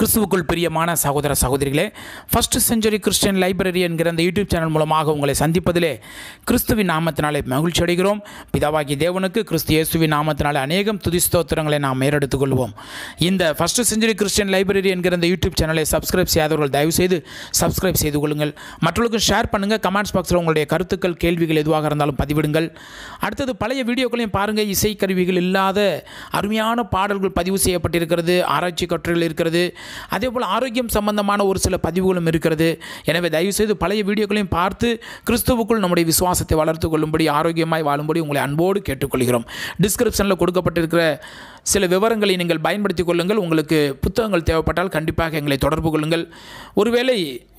கிறிஸ்துவுக்குள் பிரியமான சகோதர சகோதரிகளே ஃபஸ்ட் செஞ்சுரி கிறிஸ்டியன் லைப்ரரி என்கிற அந்த யூடியூப் சேனல் மூலமாக உங்களை சந்திப்பதிலே கிறிஸ்துவின் நாமத்தினாலே மகிழ்ச்சி அடைகிறோம் பிதாவாகி தேவனுக்கு கிறிஸ்து இயேசுவின் நாமத்தினாலே அநேகம் ஸ்தோத்திரங்களை நாம் மேறெடுத்துக் கொள்வோம் இந்த ஃபஸ்ட் செஞ்சுரி கிறிஸ்டியன் லைப்ரரி என்கிற அந்த யூடியூப் சேனலை சப்ஸ்கிரைப் செய்யாதவர்கள் செய்து சப்ஸ்கிரைப் செய்து கொள்ளுங்கள் மற்றவர்களுக்கும் ஷேர் பண்ணுங்கள் கமெண்ட்ஸ் பாக்ஸில் உங்களுடைய கருத்துக்கள் கேள்விகள் எதுவாக இருந்தாலும் பதிவிடுங்கள் அடுத்தது பழைய வீடியோக்களையும் பாருங்கள் இசைக்கருவிகள் இல்லாத அருமையான பாடல்கள் பதிவு செய்யப்பட்டிருக்கிறது ஆராய்ச்சி கட்டுரைகள் இருக்கிறது அதே போல் ஆரோக்கியம் சம்பந்தமான ஒரு சில பதிவுகளும் இருக்கிறது எனவே தயவுசெய்து பழைய வீடியோக்களையும் பார்த்து கிறிஸ்துவுக்குள் நம்முடைய விசுவாசத்தை வளர்த்து கொள்ளும்படி ஆரோக்கியமாய் வாழும்படி உங்களை அன்போடு கேட்டுக்கொள்கிறோம் டிஸ்கிரிப்ஷனில் கொடுக்கப்பட்டிருக்கிற சில விவரங்களை நீங்கள் பயன்படுத்திக் கொள்ளுங்கள் உங்களுக்கு புத்தகங்கள் தேவைப்பட்டால் கண்டிப்பாக எங்களை தொடர்பு கொள்ளுங்கள் ஒருவேளை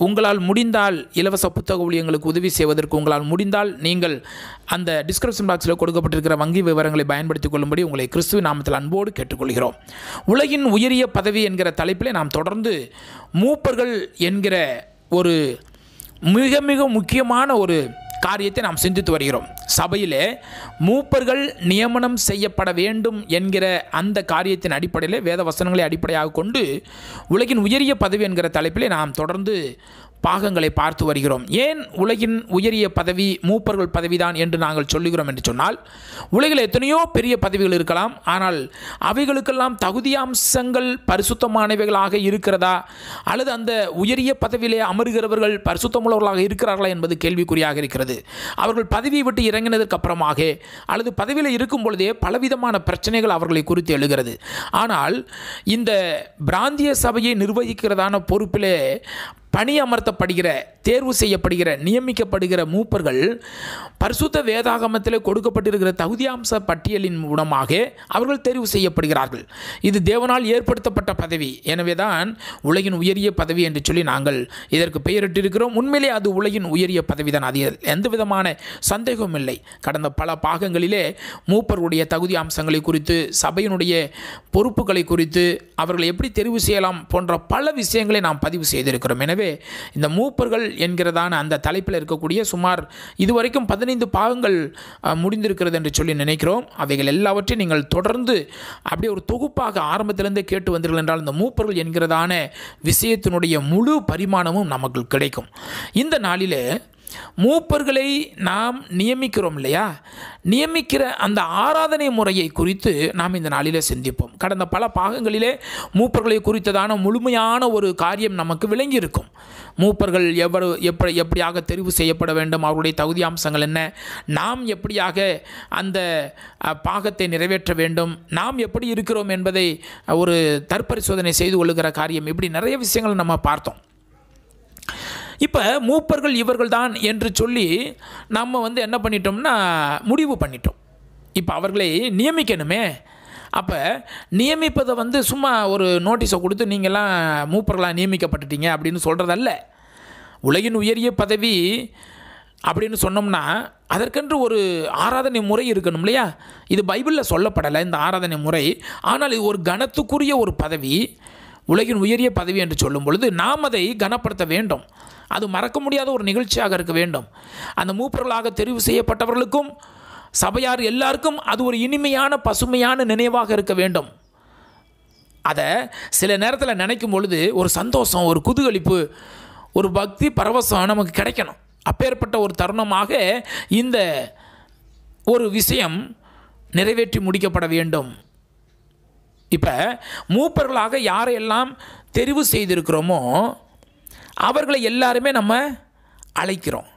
உங்களால் முடிந்தால் இலவச புத்தக ஊழியங்களுக்கு உதவி செய்வதற்கு உங்களால் முடிந்தால் நீங்கள் அந்த டிஸ்கிரிப்ஷன் பாக்ஸில் கொடுக்கப்பட்டிருக்கிற வங்கி விவரங்களை பயன்படுத்திக் கொள்ளும்படி உங்களை கிறிஸ்துவ நாமத்தில் அன்போடு கேட்டுக்கொள்கிறோம் உலகின் உயரிய பதவி என்கிற தலைப்பில் நாம் தொடர்ந்து மூப்பர்கள் என்கிற ஒரு மிக மிக முக்கியமான ஒரு காரியத்தை நாம் சிந்தித்து வருகிறோம் சபையிலே மூப்பர்கள் நியமனம் செய்யப்பட வேண்டும் என்கிற அந்த காரியத்தின் அடிப்படையில் வேத வசனங்களை அடிப்படையாக கொண்டு உலகின் உயரிய பதவி என்கிற தலைப்பிலே நாம் தொடர்ந்து பாகங்களை பார்த்து வருகிறோம் ஏன் உலகின் உயரிய பதவி மூப்பர்கள் பதவிதான் என்று நாங்கள் சொல்லுகிறோம் என்று சொன்னால் உலகில் எத்தனையோ பெரிய பதவிகள் இருக்கலாம் ஆனால் அவைகளுக்கெல்லாம் தகுதியாம்சங்கள் பரிசுத்தமானவைகளாக இருக்கிறதா அல்லது அந்த உயரிய பதவியிலே அமருகிறவர்கள் பரிசுத்தமுள்ளவர்களாக இருக்கிறார்களா என்பது கேள்விக்குறியாக இருக்கிறது அவர்கள் பதவியை விட்டு இறங்கினதற்கு அப்புறமாக அல்லது பதவியில் இருக்கும் பொழுதே பலவிதமான பிரச்சனைகள் அவர்களை குறித்து எழுகிறது ஆனால் இந்த பிராந்திய சபையை நிர்வகிக்கிறதான பொறுப்பிலே பணியமர்த்தப்படுகிற தேர்வு செய்யப்படுகிற நியமிக்கப்படுகிற மூப்பர்கள் பரிசுத்த வேதாகமத்தில் கொடுக்கப்பட்டிருக்கிற தகுதியாம்ச பட்டியலின் மூலமாக அவர்கள் தெரிவு செய்யப்படுகிறார்கள் இது தேவனால் ஏற்படுத்தப்பட்ட பதவி எனவே தான் உலகின் உயரிய பதவி என்று சொல்லி நாங்கள் இதற்கு பெயரிட்டிருக்கிறோம் உண்மையிலே அது உலகின் உயரிய பதவி தான் அது எந்த விதமான சந்தேகமும் இல்லை கடந்த பல பாகங்களிலே மூப்பருடைய தகுதி அம்சங்களை குறித்து சபையினுடைய பொறுப்புகளை குறித்து அவர்களை எப்படி தெரிவு செய்யலாம் போன்ற பல விஷயங்களை நாம் பதிவு செய்திருக்கிறோம் எனவே எனவே இந்த மூப்பர்கள் என்கிறதான அந்த தலைப்பில் இருக்கக்கூடிய சுமார் இதுவரைக்கும் பதினைந்து பாகங்கள் முடிந்திருக்கிறது என்று சொல்லி நினைக்கிறோம் அவைகள் எல்லாவற்றையும் நீங்கள் தொடர்ந்து அப்படியே ஒரு தொகுப்பாக ஆரம்பத்திலிருந்தே கேட்டு வந்தீர்கள் என்றால் இந்த மூப்பர்கள் என்கிறதான விஷயத்தினுடைய முழு பரிமாணமும் நமக்கு கிடைக்கும் இந்த நாளில் மூப்பர்களை நாம் நியமிக்கிறோம் இல்லையா நியமிக்கிற அந்த ஆராதனை முறையை குறித்து நாம் இந்த நாளில் சிந்திப்போம் கடந்த பல பாகங்களிலே மூப்பர்களை குறித்ததான முழுமையான ஒரு காரியம் நமக்கு விளங்கியிருக்கும் மூப்பர்கள் எவ்வளவு எப்படி எப்படியாக தெரிவு செய்யப்பட வேண்டும் அவருடைய தகுதி அம்சங்கள் என்ன நாம் எப்படியாக அந்த பாகத்தை நிறைவேற்ற வேண்டும் நாம் எப்படி இருக்கிறோம் என்பதை ஒரு தற்பரிசோதனை செய்து கொள்ளுகிற காரியம் இப்படி நிறைய விஷயங்களை நம்ம பார்த்தோம் இப்போ மூப்பர்கள் இவர்கள் தான் என்று சொல்லி நம்ம வந்து என்ன பண்ணிட்டோம்னா முடிவு பண்ணிட்டோம் இப்போ அவர்களை நியமிக்கணுமே அப்போ நியமிப்பதை வந்து சும்மா ஒரு நோட்டீஸை கொடுத்து நீங்கள்லாம் மூப்பர்களாக நியமிக்கப்பட்டுட்டீங்க அப்படின்னு சொல்கிறதல்ல உலகின் உயரிய பதவி அப்படின்னு சொன்னோம்னா அதற்கென்று ஒரு ஆராதனை முறை இருக்கணும் இல்லையா இது பைபிளில் சொல்லப்படலை இந்த ஆராதனை முறை ஆனால் இது ஒரு கனத்துக்குரிய ஒரு பதவி உலகின் உயரிய பதவி என்று சொல்லும் பொழுது நாம் அதை கனப்படுத்த வேண்டும் அது மறக்க முடியாத ஒரு நிகழ்ச்சியாக இருக்க வேண்டும் அந்த மூப்பர்களாக தெரிவு செய்யப்பட்டவர்களுக்கும் சபையார் எல்லாருக்கும் அது ஒரு இனிமையான பசுமையான நினைவாக இருக்க வேண்டும் அதை சில நேரத்தில் நினைக்கும் பொழுது ஒரு சந்தோஷம் ஒரு குதுகளிப்பு ஒரு பக்தி பரவசம் நமக்கு கிடைக்கணும் அப்பேற்பட்ட ஒரு தருணமாக இந்த ஒரு விஷயம் நிறைவேற்றி முடிக்கப்பட வேண்டும் இப்போ மூப்பர்களாக யாரையெல்லாம் தெரிவு செய்திருக்கிறோமோ அவர்களை எல்லாருமே நம்ம அழைக்கிறோம்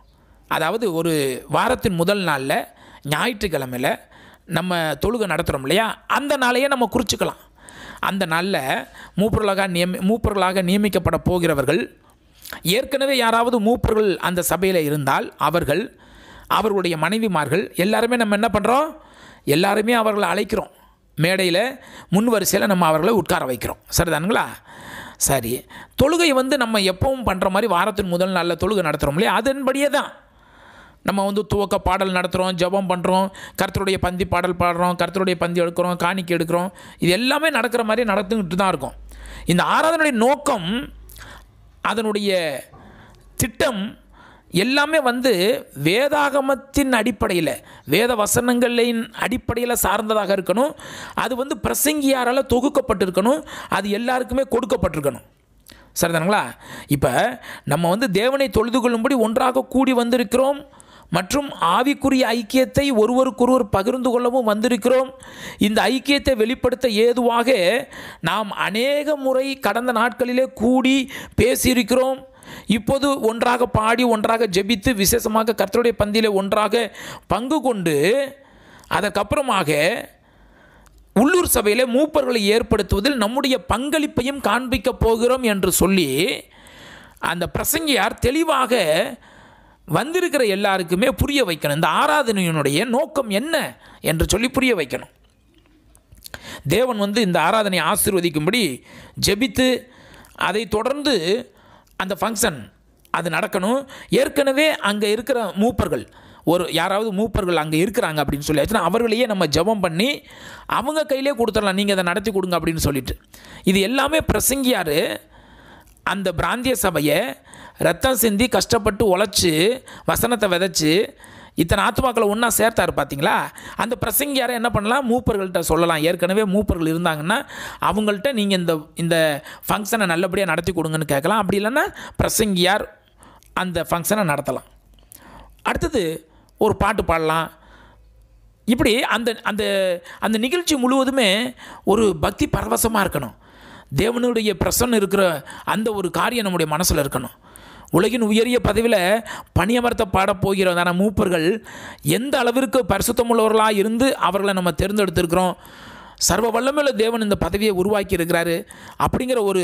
அதாவது ஒரு வாரத்தின் முதல் நாளில் ஞாயிற்றுக்கிழமையில் நம்ம தொழுகை நடத்துகிறோம் இல்லையா அந்த நாளையே நம்ம குறிச்சிக்கலாம் அந்த நாளில் மூப்பர்களாக நியமி மூப்பர்களாக நியமிக்கப்பட போகிறவர்கள் ஏற்கனவே யாராவது மூப்பர்கள் அந்த சபையில் இருந்தால் அவர்கள் அவர்களுடைய மனைவிமார்கள் எல்லாருமே நம்ம என்ன பண்ணுறோம் எல்லாருமே அவர்களை அழைக்கிறோம் மேடையில் முன் வரிசையில் நம்ம அவர்களை உட்கார வைக்கிறோம் சரிதானுங்களா சரி தொழுகை வந்து நம்ம எப்பவும் பண்ணுற மாதிரி வாரத்தின் முதல் நல்ல தொழுகை நடத்துகிறோம் இல்லையா அதன்படியே தான் நம்ம வந்து துவக்க பாடல் நடத்துகிறோம் ஜபம் பண்ணுறோம் கருத்தருடைய பந்தி பாடல் பாடுறோம் கருத்தருடைய பந்தி எடுக்கிறோம் காணிக்கை எடுக்கிறோம் இது எல்லாமே நடக்கிற மாதிரி நடத்துக்கிட்டு தான் இருக்கும் இந்த ஆராதனுடைய நோக்கம் அதனுடைய திட்டம் எல்லாமே வந்து வேதாகமத்தின் அடிப்படையில் வேத வசனங்களின் அடிப்படையில் சார்ந்ததாக இருக்கணும் அது வந்து பிரசங்கியாரால் தொகுக்கப்பட்டிருக்கணும் அது எல்லாருக்குமே கொடுக்கப்பட்டிருக்கணும் சரிதானுங்களா இப்போ நம்ம வந்து தேவனை தொழுது கொள்ளும்படி ஒன்றாக கூடி வந்திருக்கிறோம் மற்றும் ஆவிக்குரிய ஐக்கியத்தை ஒருவருக்கொருவர் பகிர்ந்து கொள்ளவும் வந்திருக்கிறோம் இந்த ஐக்கியத்தை வெளிப்படுத்த ஏதுவாக நாம் அநேக முறை கடந்த நாட்களிலே கூடி பேசியிருக்கிறோம் இப்போது ஒன்றாக பாடி ஒன்றாக ஜெபித்து விசேஷமாக கர்த்தருடைய பந்தியில் ஒன்றாக பங்கு கொண்டு அதற்கப்புறமாக உள்ளூர் சபையில் மூப்பர்களை ஏற்படுத்துவதில் நம்முடைய பங்களிப்பையும் காண்பிக்கப் போகிறோம் என்று சொல்லி அந்த பிரசங்கியார் தெளிவாக வந்திருக்கிற எல்லாருக்குமே புரிய வைக்கணும் இந்த ஆராதனையினுடைய நோக்கம் என்ன என்று சொல்லி புரிய வைக்கணும் தேவன் வந்து இந்த ஆராதனை ஆசீர்வதிக்கும்படி ஜெபித்து அதை தொடர்ந்து அந்த ஃபங்க்ஷன் அது நடக்கணும் ஏற்கனவே அங்கே இருக்கிற மூப்பர்கள் ஒரு யாராவது மூப்பர்கள் அங்கே இருக்கிறாங்க அப்படின்னு சொல்லி ஆச்சுன்னா அவர்களையே நம்ம ஜபம் பண்ணி அவங்க கையிலே கொடுத்துடலாம் நீங்கள் அதை நடத்தி கொடுங்க அப்படின்னு சொல்லிட்டு இது எல்லாமே பிரசங்கியார் அந்த பிராந்திய சபையை ரத்தம் சிந்தி கஷ்டப்பட்டு உழைச்சி வசனத்தை விதைச்சி இத்தனை ஆத்மாக்களை ஒன்றா சேர்த்தார் பார்த்தீங்களா அந்த பிரசங்கியாரை என்ன பண்ணலாம் மூப்பர்கள்ட்ட சொல்லலாம் ஏற்கனவே மூப்பர்கள் இருந்தாங்கன்னா அவங்கள்ட்ட நீங்கள் இந்த இந்த ஃபங்க்ஷனை நல்லபடியாக நடத்தி கொடுங்கன்னு கேட்கலாம் அப்படி இல்லைன்னா பிரசங்கியார் அந்த ஃபங்க்ஷனை நடத்தலாம் அடுத்தது ஒரு பாட்டு பாடலாம் இப்படி அந்த அந்த அந்த நிகழ்ச்சி முழுவதுமே ஒரு பக்தி பரவசமாக இருக்கணும் தேவனுடைய பிரசன்னம் இருக்கிற அந்த ஒரு காரியம் நம்முடைய மனசில் இருக்கணும் உலகின் உயரிய பதவியில் பணியமர்த்த போகிறதான மூப்பர்கள் எந்த அளவிற்கு பரிசுத்தம் உள்ளவர்களாக இருந்து அவர்களை நம்ம தேர்ந்தெடுத்திருக்கிறோம் சர்வ வல்லமையுள்ள தேவன் இந்த பதவியை உருவாக்கி இருக்கிறாரு அப்படிங்கிற ஒரு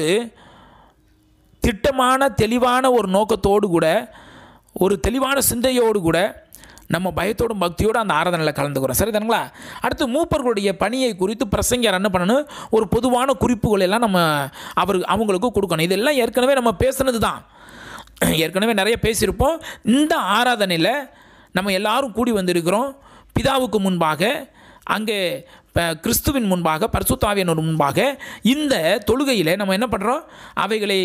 திட்டமான தெளிவான ஒரு நோக்கத்தோடு கூட ஒரு தெளிவான சிந்தையோடு கூட நம்ம பயத்தோடும் பக்தியோடு அந்த ஆராதனையில் கலந்துக்கிறோம் சரி தானுங்களா அடுத்து மூப்பர்களுடைய பணியை குறித்து பிரசங்கர் என்ன பண்ணணும் ஒரு பொதுவான குறிப்புகள் எல்லாம் நம்ம அவர் அவங்களுக்கு கொடுக்கணும் இதெல்லாம் ஏற்கனவே நம்ம பேசுனது தான் ஏற்கனவே நிறைய பேசியிருப்போம் இந்த ஆராதனையில் நம்ம எல்லாரும் கூடி வந்திருக்கிறோம் பிதாவுக்கு முன்பாக அங்கே கிறிஸ்துவின் முன்பாக பரிசுத்தாவியனோட முன்பாக இந்த தொழுகையில் நம்ம என்ன பண்ணுறோம் அவைகளை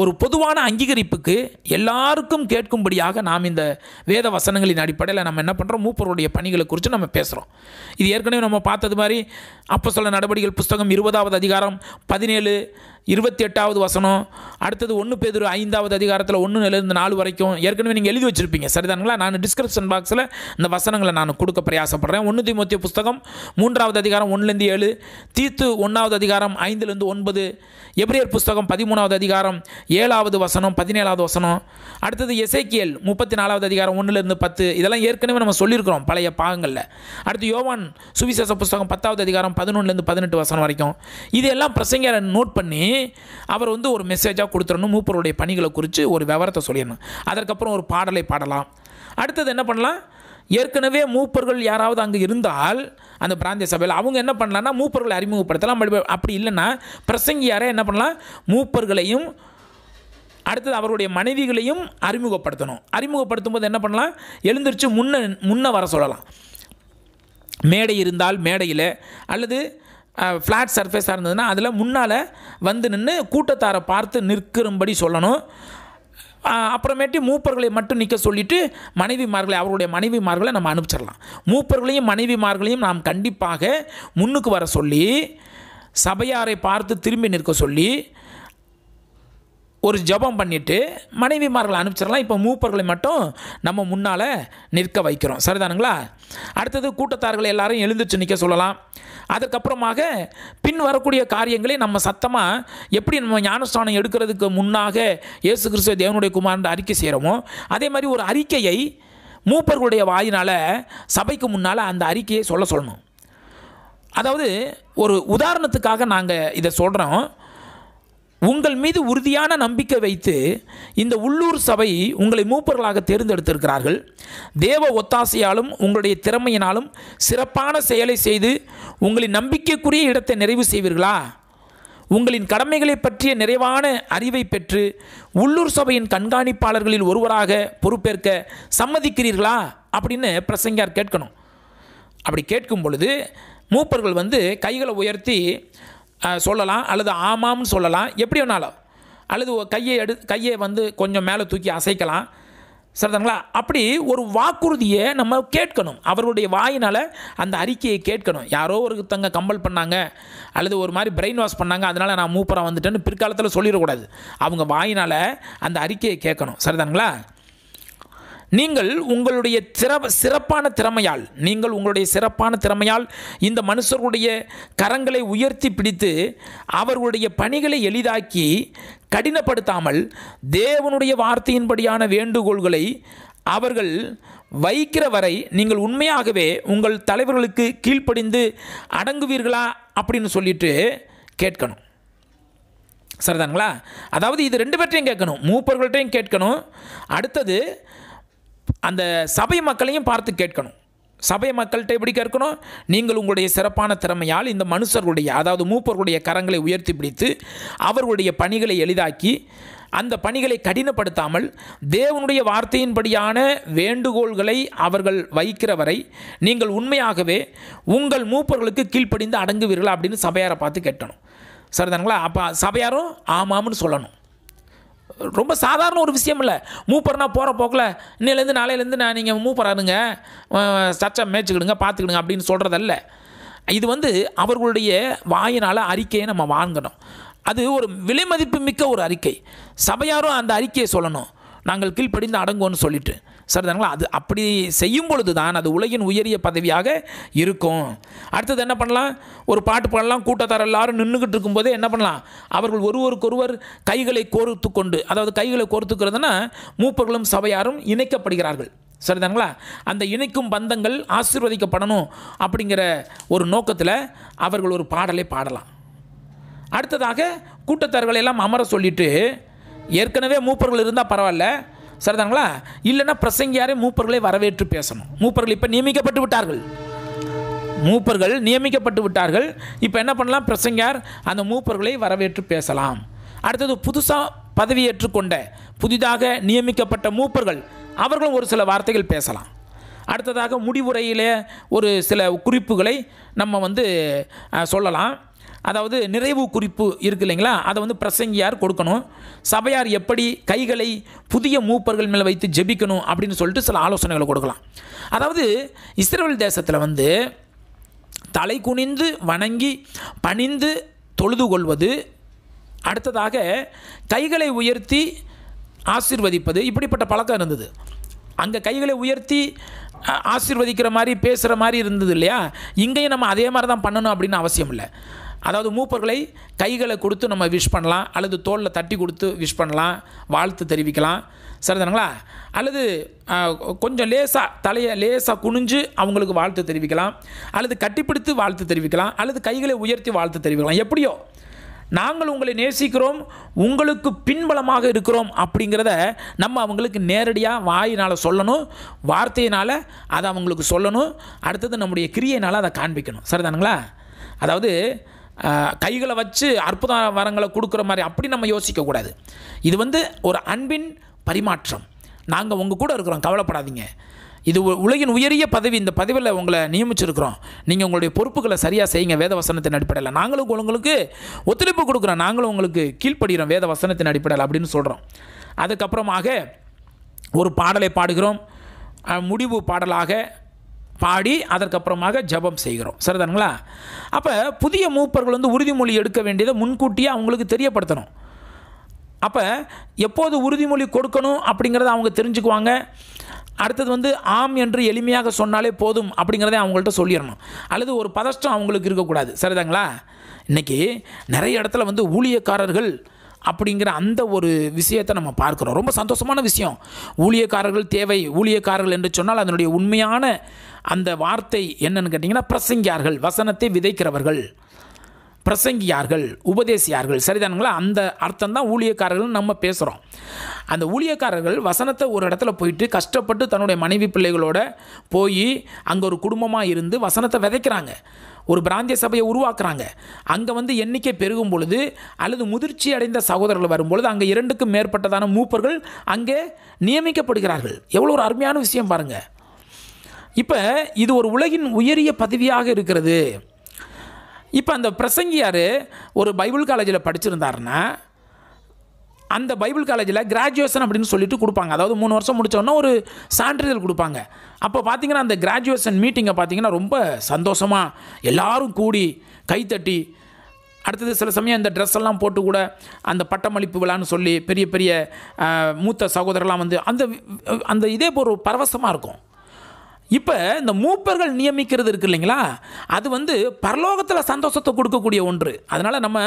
ஒரு பொதுவான அங்கீகரிப்புக்கு எல்லாருக்கும் கேட்கும்படியாக நாம் இந்த வேத வசனங்களின் அடிப்படையில் நம்ம என்ன பண்ணுறோம் மூப்பருடைய பணிகளை குறித்து நம்ம பேசுகிறோம் இது ஏற்கனவே நம்ம பார்த்தது மாதிரி அப்போ சொல்ல நடவடிக்கைகள் புஸ்தகம் இருபதாவது அதிகாரம் பதினேழு இருபத்தி எட்டாவது வசனம் அடுத்தது ஒன்று பேர் ஐந்தாவது அதிகாரத்தில் ஒன்றுலேருந்து நாலு வரைக்கும் ஏற்கனவே நீங்கள் எழுதி வச்சுருப்பீங்க சரிதானுங்களா நான் டிஸ்கிரிப்ஷன் பாக்ஸில் இந்த வசனங்களை நான் கொடுக்க பிரயாசப்படுறேன் ஒன்று திமுத்திய புஸ்தகம் மூன்றாவது அதிகாரம் ஒன்றுலேருந்து ஏழு தீத்து ஒன்றாவது அதிகாரம் ஐந்துலேருந்து ஒன்பது எப்ரியர் புஸ்தகம் பதிமூணாவது அதிகாரம் ஏழாவது வசனம் பதினேழாவது வசனம் அடுத்தது எசேக்கியல் முப்பத்தி நாலாவது அதிகாரம் ஒன்றுலேருந்து பத்து இதெல்லாம் ஏற்கனவே நம்ம சொல்லியிருக்கிறோம் பழைய பாகங்களில் அடுத்து யோவான் சுவிசேஷ புஸ்தகம் பத்தாவது அதிகாரம் பதினொன்றுலேருந்து பதினெட்டு வசனம் வரைக்கும் இதையெல்லாம் பிரசங்க நோட் பண்ணி அவர் வந்து ஒரு மெசேஜாக கொடுத்துடணும் மூப்பருடைய பணிகளை குறித்து ஒரு விவரத்தை சொல்லிடணும் அதற்கப்புறம் ஒரு பாடலை பாடலாம் அடுத்தது என்ன பண்ணலாம் ஏற்கனவே மூப்பர்கள் யாராவது அங்கே இருந்தால் அந்த பிராந்திய சபையில் அவங்க என்ன பண்ணலான்னா மூப்பர்களை அறிமுகப்படுத்தலாம் அப்படி இல்லைன்னா யாரே என்ன பண்ணலாம் மூப்பர்களையும் அடுத்தது அவருடைய மனைவிகளையும் அறிமுகப்படுத்தணும் அறிமுகப்படுத்தும் போது என்ன பண்ணலாம் எழுந்திரிச்சு முன்ன முன்ன வர சொல்லலாம் மேடை இருந்தால் மேடையில் அல்லது ஃப்ளாட் சர்ஃபேஸாக இருந்ததுன்னா அதில் முன்னால் வந்து நின்று கூட்டத்தாரை பார்த்து நிற்கிறபடி சொல்லணும் அப்புறமேட்டு மூப்பர்களை மட்டும் நிற்க சொல்லிவிட்டு மனைவிமார்களை அவருடைய மனைவிமார்களை நம்ம அனுப்பிச்சிடலாம் மூப்பர்களையும் மனைவிமார்களையும் நாம் கண்டிப்பாக முன்னுக்கு வர சொல்லி சபையாரை பார்த்து திரும்பி நிற்க சொல்லி ஒரு ஜபம் பண்ணிவிட்டு மனைவிமார்களை அனுப்பிச்சிடலாம் இப்போ மூப்பர்களை மட்டும் நம்ம முன்னால் நிற்க வைக்கிறோம் சரிதானுங்களா அடுத்தது கூட்டத்தார்களை எல்லாரும் எழுந்துச்சு நிற்க சொல்லலாம் அதுக்கப்புறமாக பின் வரக்கூடிய காரியங்களை நம்ம சத்தமாக எப்படி நம்ம ஞானஸ்தானம் எடுக்கிறதுக்கு முன்னாக இயேசு கிறிஸ்துவ தேவனுடைய குமார்ன்ற அறிக்கை செய்கிறோமோ அதே மாதிரி ஒரு அறிக்கையை மூப்பர்களுடைய வாயினால் சபைக்கு முன்னால் அந்த அறிக்கையை சொல்ல சொல்லணும் அதாவது ஒரு உதாரணத்துக்காக நாங்கள் இதை சொல்கிறோம் உங்கள் மீது உறுதியான நம்பிக்கை வைத்து இந்த உள்ளூர் சபை உங்களை மூப்பர்களாக தேர்ந்தெடுத்திருக்கிறார்கள் தேவ ஒத்தாசையாலும் உங்களுடைய திறமையினாலும் சிறப்பான செயலை செய்து உங்களின் நம்பிக்கைக்குரிய இடத்தை நிறைவு செய்வீர்களா உங்களின் கடமைகளை பற்றிய நிறைவான அறிவை பெற்று உள்ளூர் சபையின் கண்காணிப்பாளர்களில் ஒருவராக பொறுப்பேற்க சம்மதிக்கிறீர்களா அப்படின்னு பிரசங்கியார் கேட்கணும் அப்படி கேட்கும் பொழுது மூப்பர்கள் வந்து கைகளை உயர்த்தி சொல்லலாம் அல்லது ஆமாம்னு சொல்லலாம் எப்படி வேணாலும் அல்லது கையை எடு கையை வந்து கொஞ்சம் மேலே தூக்கி அசைக்கலாம் சரிதாங்களா அப்படி ஒரு வாக்குறுதியை நம்ம கேட்கணும் அவர்களுடைய வாயினால் அந்த அறிக்கையை கேட்கணும் யாரோ ஒருத்தங்க கம்பல் பண்ணாங்க அல்லது ஒரு மாதிரி பிரெயின் வாஷ் பண்ணாங்க அதனால் நான் மூப்பராக வந்துட்டேன்னு பிற்காலத்தில் சொல்லிடக்கூடாது அவங்க வாயினால் அந்த அறிக்கையை கேட்கணும் சரிதானுங்களா நீங்கள் உங்களுடைய திற சிறப்பான திறமையால் நீங்கள் உங்களுடைய சிறப்பான திறமையால் இந்த மனுஷருடைய கரங்களை உயர்த்தி பிடித்து அவர்களுடைய பணிகளை எளிதாக்கி கடினப்படுத்தாமல் தேவனுடைய வார்த்தையின்படியான வேண்டுகோள்களை அவர்கள் வைக்கிற வரை நீங்கள் உண்மையாகவே உங்கள் தலைவர்களுக்கு கீழ்ப்படிந்து அடங்குவீர்களா அப்படின்னு சொல்லிட்டு கேட்கணும் சரிதாங்களா அதாவது இது ரெண்டு பேர்ட்டையும் கேட்கணும் மூப்பர்கள்ட்டையும் கேட்கணும் அடுத்தது அந்த சபை மக்களையும் பார்த்து கேட்கணும் சபை மக்கள்கிட்ட எப்படி கேட்கணும் நீங்கள் உங்களுடைய சிறப்பான திறமையால் இந்த மனுஷர்களுடைய அதாவது மூப்பர்களுடைய கரங்களை உயர்த்தி பிடித்து அவர்களுடைய பணிகளை எளிதாக்கி அந்த பணிகளை கடினப்படுத்தாமல் தேவனுடைய வார்த்தையின்படியான வேண்டுகோள்களை அவர்கள் வைக்கிற வரை நீங்கள் உண்மையாகவே உங்கள் மூப்பர்களுக்கு கீழ்ப்படிந்து அடங்குவீர்களா அப்படின்னு சபையாரை பார்த்து கேட்டணும் சரிதானுங்களா அப்போ சபையாரும் ஆமாம்னு சொல்லணும் ரொம்ப சாதாரண ஒரு விஷயம் இல்லை மூப்பர்னா போகிற போக்கில் இன்னிலேருந்து நாளையிலேருந்து நான் நீங்கள் மூப்பராருங்க சர்ச்சை மேய்ச்சிக்கிடுங்க பார்த்துக்கிடுங்க அப்படின்னு சொல்கிறதல்ல இது வந்து அவர்களுடைய வாயினால் அறிக்கையை நம்ம வாங்கணும் அது ஒரு விலைமதிப்பு மிக்க ஒரு அறிக்கை சபையாரும் அந்த அறிக்கையை சொல்லணும் நாங்கள் கீழ்ப்படிந்து அடங்குவோம்னு சொல்லிட்டு சரிதானுங்களா அது அப்படி செய்யும் பொழுது தான் அது உலகின் உயரிய பதவியாக இருக்கும் அடுத்தது என்ன பண்ணலாம் ஒரு பாட்டு பாடலாம் கூட்டத்தார் எல்லாரும் நின்றுக்கிட்டு இருக்கும்போதே என்ன பண்ணலாம் அவர்கள் ஒருவருக்கொருவர் கைகளை கோர்த்து கொண்டு அதாவது கைகளை கோர்த்துக்கிறதுனா மூப்பர்களும் சபையாரும் இணைக்கப்படுகிறார்கள் சரிதாங்களா அந்த இணைக்கும் பந்தங்கள் ஆசீர்வதிக்கப்படணும் அப்படிங்கிற ஒரு நோக்கத்தில் அவர்கள் ஒரு பாடலை பாடலாம் அடுத்ததாக எல்லாம் அமர சொல்லிவிட்டு ஏற்கனவே மூப்பர்கள் இருந்தால் பரவாயில்ல சரிதாங்களா இல்லைன்னா பிரசங்கியாரே மூப்பர்களை வரவேற்று பேசணும் மூப்பர்கள் இப்போ நியமிக்கப்பட்டு விட்டார்கள் மூப்பர்கள் நியமிக்கப்பட்டு விட்டார்கள் இப்போ என்ன பண்ணலாம் பிரசங்கியார் அந்த மூப்பர்களை வரவேற்று பேசலாம் அடுத்தது புதுசாக பதவியேற்றுக்கொண்ட புதிதாக நியமிக்கப்பட்ட மூப்பர்கள் அவர்களும் ஒரு சில வார்த்தைகள் பேசலாம் அடுத்ததாக முடிவுரையிலே ஒரு சில குறிப்புகளை நம்ம வந்து சொல்லலாம் அதாவது நிறைவு குறிப்பு இருக்கு இல்லைங்களா அதை வந்து பிரசங்கியார் கொடுக்கணும் சபையார் எப்படி கைகளை புதிய மூப்பர்கள் மேலே வைத்து ஜெபிக்கணும் அப்படின்னு சொல்லிட்டு சில ஆலோசனைகளை கொடுக்கலாம் அதாவது இஸ்ரேல் தேசத்தில் வந்து தலை குனிந்து வணங்கி பணிந்து தொழுது கொள்வது அடுத்ததாக கைகளை உயர்த்தி ஆசிர்வதிப்பது இப்படிப்பட்ட பழக்கம் இருந்தது அங்கே கைகளை உயர்த்தி ஆசிர்வதிக்கிற மாதிரி பேசுகிற மாதிரி இருந்தது இல்லையா இங்கேயும் நம்ம அதே மாதிரி தான் பண்ணணும் அப்படின்னு அவசியம் இல்லை அதாவது மூப்பர்களை கைகளை கொடுத்து நம்ம விஷ் பண்ணலாம் அல்லது தோளில் தட்டி கொடுத்து விஷ் பண்ணலாம் வாழ்த்து தெரிவிக்கலாம் சரிதானுங்களா அல்லது கொஞ்சம் லேசாக தலையை லேசாக குனிஞ்சு அவங்களுக்கு வாழ்த்து தெரிவிக்கலாம் அல்லது கட்டிப்பிடித்து வாழ்த்து தெரிவிக்கலாம் அல்லது கைகளை உயர்த்தி வாழ்த்து தெரிவிக்கலாம் எப்படியோ நாங்கள் உங்களை நேசிக்கிறோம் உங்களுக்கு பின்பலமாக இருக்கிறோம் அப்படிங்கிறத நம்ம அவங்களுக்கு நேரடியாக வாயினால் சொல்லணும் வார்த்தையினால் அதை அவங்களுக்கு சொல்லணும் அடுத்தது நம்முடைய கிரியைனால் அதை காண்பிக்கணும் சரிதானுங்களா அதாவது கைகளை வச்சு அற்புத வரங்களை கொடுக்குற மாதிரி அப்படி நம்ம யோசிக்கக்கூடாது இது வந்து ஒரு அன்பின் பரிமாற்றம் நாங்கள் உங்கள் கூட இருக்கிறோம் கவலைப்படாதீங்க இது உலகின் உயரிய பதவி இந்த பதவியில் உங்களை நியமிச்சிருக்கிறோம் நீங்கள் உங்களுடைய பொறுப்புகளை சரியாக செய்யுங்க வேத வசனத்தின் அடிப்படையில் நாங்களும் உங்களுக்கு ஒத்துழைப்பு கொடுக்குறோம் நாங்களும் உங்களுக்கு கீழ்ப்படுகிறோம் வேத வசனத்தின் அடிப்படையில் அப்படின்னு சொல்கிறோம் அதுக்கப்புறமாக ஒரு பாடலை பாடுகிறோம் முடிவு பாடலாக பாடி அதற்கப்புறமாக ஜபம் செய்கிறோம் சரிதானுங்களா அப்போ புதிய மூப்பர்கள் வந்து உறுதிமொழி எடுக்க வேண்டியதை முன்கூட்டியே அவங்களுக்கு தெரியப்படுத்தணும் அப்போ எப்போது உறுதிமொழி கொடுக்கணும் அப்படிங்கிறத அவங்க தெரிஞ்சுக்குவாங்க அடுத்தது வந்து ஆம் என்று எளிமையாக சொன்னாலே போதும் அப்படிங்கிறத அவங்கள்ட்ட சொல்லிடணும் அல்லது ஒரு பதஷ்டம் அவங்களுக்கு இருக்கக்கூடாது சரிதாங்களா இன்றைக்கி நிறைய இடத்துல வந்து ஊழியக்காரர்கள் அப்படிங்கிற அந்த ஒரு விஷயத்தை நம்ம பார்க்குறோம் ரொம்ப சந்தோஷமான விஷயம் ஊழியக்காரர்கள் தேவை ஊழியக்காரர்கள் என்று சொன்னால் அதனுடைய உண்மையான அந்த வார்த்தை என்னன்னு கேட்டிங்கன்னா பிரசங்கியார்கள் வசனத்தை விதைக்கிறவர்கள் பிரசங்கியார்கள் உபதேசியார்கள் சரிதானுங்களா அந்த அர்த்தம் தான் ஊழியக்காரர்கள் நம்ம பேசுகிறோம் அந்த ஊழியக்காரர்கள் வசனத்தை ஒரு இடத்துல போயிட்டு கஷ்டப்பட்டு தன்னுடைய மனைவி பிள்ளைகளோட போய் அங்கே ஒரு குடும்பமாக இருந்து வசனத்தை விதைக்கிறாங்க ஒரு பிராந்திய சபையை உருவாக்குறாங்க அங்கே வந்து எண்ணிக்கை பெருகும் பொழுது அல்லது முதிர்ச்சி அடைந்த சகோதரர்கள் வரும்பொழுது அங்கே இரண்டுக்கும் மேற்பட்டதான மூப்பர்கள் அங்கே நியமிக்கப்படுகிறார்கள் எவ்வளோ ஒரு அருமையான விஷயம் பாருங்கள் இப்போ இது ஒரு உலகின் உயரிய பதவியாக இருக்கிறது இப்போ அந்த பிரசங்கியார் ஒரு பைபிள் காலேஜில் படிச்சிருந்தாருன்னா அந்த பைபிள் காலேஜில் கிராஜுவேஷன் அப்படின்னு சொல்லிட்டு கொடுப்பாங்க அதாவது மூணு வருஷம் முடித்தோன்னா ஒரு சான்றிதழ் கொடுப்பாங்க அப்போ பார்த்தீங்கன்னா அந்த கிராஜுவேஷன் மீட்டிங்கை பார்த்தீங்கன்னா ரொம்ப சந்தோஷமாக எல்லோரும் கூடி கைத்தட்டி அடுத்தது சில சமயம் இந்த ட்ரெஸ் எல்லாம் போட்டு கூட அந்த பட்டமளிப்பு விழான்னு சொல்லி பெரிய பெரிய மூத்த சகோதரர்லாம் வந்து அந்த அந்த இதே ஒரு பரவசமாக இருக்கும் இப்போ இந்த மூப்பர்கள் நியமிக்கிறது இருக்கு இல்லைங்களா அது வந்து பரலோகத்தில் சந்தோஷத்தை கொடுக்கக்கூடிய ஒன்று அதனால் நம்ம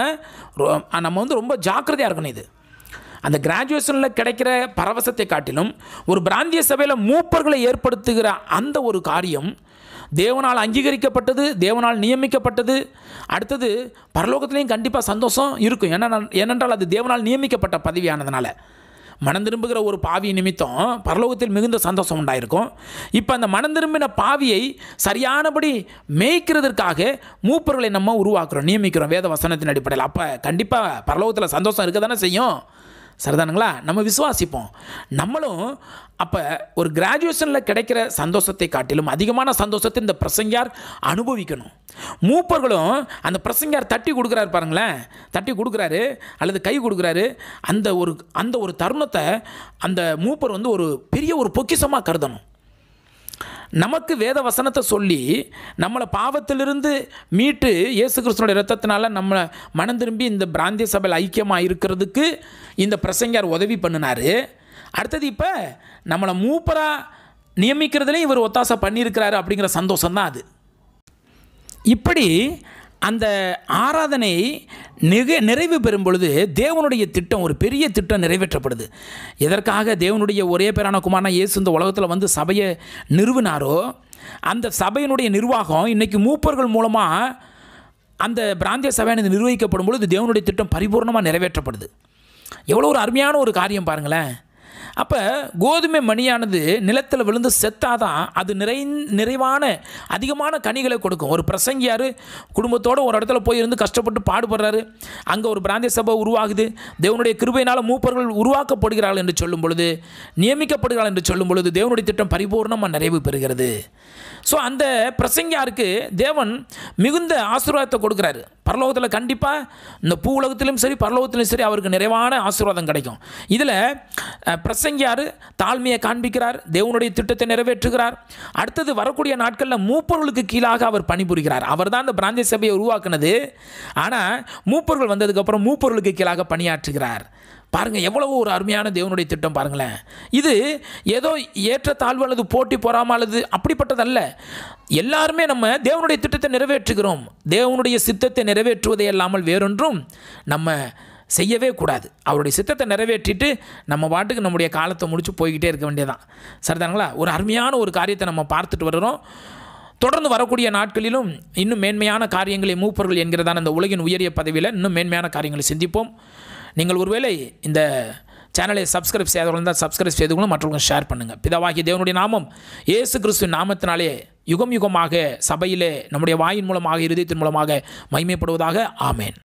நம்ம வந்து ரொம்ப ஜாக்கிரதையாக இருக்கணும் இது அந்த கிராஜுவேஷனில் கிடைக்கிற பரவசத்தை காட்டிலும் ஒரு பிராந்திய சபையில் மூப்பர்களை ஏற்படுத்துகிற அந்த ஒரு காரியம் தேவனால் அங்கீகரிக்கப்பட்டது தேவனால் நியமிக்கப்பட்டது அடுத்தது பரலோகத்துலேயும் கண்டிப்பாக சந்தோஷம் இருக்கும் ஏன்னா ஏனென்றால் அது தேவனால் நியமிக்கப்பட்ட பதவியானதுனால மனம் திரும்புகிற ஒரு பாவி நிமித்தம் பரலோகத்தில் மிகுந்த சந்தோஷம் உண்டாயிருக்கும் இப்போ அந்த மனம் திரும்பின பாவியை சரியானபடி மேய்க்கிறதுக்காக மூப்பர்களை நம்ம உருவாக்குறோம் நியமிக்கிறோம் வேத வசனத்தின் அடிப்படையில் அப்போ கண்டிப்பாக பரலோகத்தில் சந்தோஷம் இருக்க தானே செய்யும் சரிதானுங்களா நம்ம விசுவாசிப்போம் நம்மளும் அப்போ ஒரு கிராஜுவேஷனில் கிடைக்கிற சந்தோஷத்தை காட்டிலும் அதிகமான சந்தோஷத்தை இந்த பிரசங்கியார் அனுபவிக்கணும் மூப்பர்களும் அந்த பிரசங்கியார் தட்டி கொடுக்குறாரு பாருங்களேன் தட்டி கொடுக்குறாரு அல்லது கை கொடுக்குறாரு அந்த ஒரு அந்த ஒரு தருணத்தை அந்த மூப்பர் வந்து ஒரு பெரிய ஒரு பொக்கிஷமாக கருதணும் நமக்கு வேத வசனத்தை சொல்லி நம்மளை பாவத்திலிருந்து மீட்டு இயேசு கிறிஸ்தனுடைய ரத்தத்தினால நம்மளை மனம் திரும்பி இந்த பிராந்திய சபையில் ஐக்கியமாக இருக்கிறதுக்கு இந்த பிரசங்கர் உதவி பண்ணினார் அடுத்தது இப்போ நம்மளை மூப்பராக நியமிக்கிறதுலேயும் இவர் ஒத்தாசை பண்ணியிருக்கிறாரு அப்படிங்கிற சந்தோஷம்தான் அது இப்படி அந்த ஆராதனை நிக நிறைவு பெறும் பொழுது தேவனுடைய திட்டம் ஒரு பெரிய திட்டம் நிறைவேற்றப்படுது எதற்காக தேவனுடைய ஒரே பேரான குமாரனா இயேசு இந்த உலகத்தில் வந்து சபையை நிறுவினாரோ அந்த சபையினுடைய நிர்வாகம் இன்றைக்கி மூப்பர்கள் மூலமாக அந்த பிராந்திய சபையானது நிர்வகிக்கப்படும் பொழுது தேவனுடைய திட்டம் பரிபூர்ணமாக நிறைவேற்றப்படுது எவ்வளோ ஒரு அருமையான ஒரு காரியம் பாருங்களேன் அப்போ கோதுமை மணியானது நிலத்தில் விழுந்து செத்தாதான் அது நிறை நிறைவான அதிகமான கனிகளை கொடுக்கும் ஒரு பிரசங்கியார் குடும்பத்தோடு ஒரு இடத்துல போய் இருந்து கஷ்டப்பட்டு பாடுபடுறாரு அங்கே ஒரு பிராந்திய சபை உருவாகுது தேவனுடைய கிருபையினால் மூப்பர்கள் உருவாக்கப்படுகிறார்கள் என்று சொல்லும் பொழுது நியமிக்கப்படுகிறார்கள் என்று சொல்லும் பொழுது தேவனுடைய திட்டம் பரிபூர்ணமாக நிறைவு பெறுகிறது ஸோ அந்த பிரசங்கியாருக்கு தேவன் மிகுந்த ஆசீர்வாதத்தை கொடுக்குறாரு பரலோகத்தில் கண்டிப்பாக இந்த பூ உலகத்திலும் சரி பரலோகத்திலும் சரி அவருக்கு நிறைவான ஆசீர்வாதம் கிடைக்கும் இதில் பிரசங்க இசங்கியார் தாழ்மையை காண்பிக்கிறார் தேவனுடைய திட்டத்தை நிறைவேற்றுகிறார் அடுத்தது வரக்கூடிய நாட்களில் மூப்பொருளுக்கு கீழாக அவர் பணிபுரிகிறார் அவர் தான் அந்த பிராந்திய சபையை உருவாக்குனது ஆனால் மூப்பொருள் வந்ததுக்கப்புறம் மூப்பொருளுக்கு கீழாக பணியாற்றுகிறார் பாருங்கள் எவ்வளவு ஒரு அருமையான தேவனுடைய திட்டம் பாருங்களேன் இது ஏதோ ஏற்ற தாழ்வு அல்லது போட்டி பொறாமல் அல்லது அப்படிப்பட்டதல்ல எல்லாருமே நம்ம தேவனுடைய திட்டத்தை நிறைவேற்றுகிறோம் தேவனுடைய சித்தத்தை நிறைவேற்றுவதே இல்லாமல் வேறொன்றும் நம்ம செய்யவே கூடாது அவருடைய சித்தத்தை நிறைவேற்றிட்டு நம்ம பாட்டுக்கு நம்முடைய காலத்தை முடித்து போய்கிட்டே இருக்க வேண்டியதான் சரிதானுங்களா ஒரு அருமையான ஒரு காரியத்தை நம்ம பார்த்துட்டு வர்றோம் தொடர்ந்து வரக்கூடிய நாட்களிலும் இன்னும் மேன்மையான காரியங்களை மூப்பர்கள் என்கிறதான இந்த உலகின் உயரிய பதவியில் இன்னும் மேன்மையான காரியங்களை சிந்திப்போம் நீங்கள் ஒருவேளை இந்த சேனலை சப்ஸ்கிரைப் செய்யாதவர்கள் தான் சப்ஸ்கிரைப் செய்து கொள்ளும் மற்றவங்க ஷேர் பண்ணுங்கள் பிதாவாகிய தேவனுடைய நாமம் ஏசு கிறிஸ்து நாமத்தினாலே யுகம் யுகமாக சபையிலே நம்முடைய வாயின் மூலமாக இருதயத்தின் மூலமாக மகிமைப்படுவதாக ஆமேன்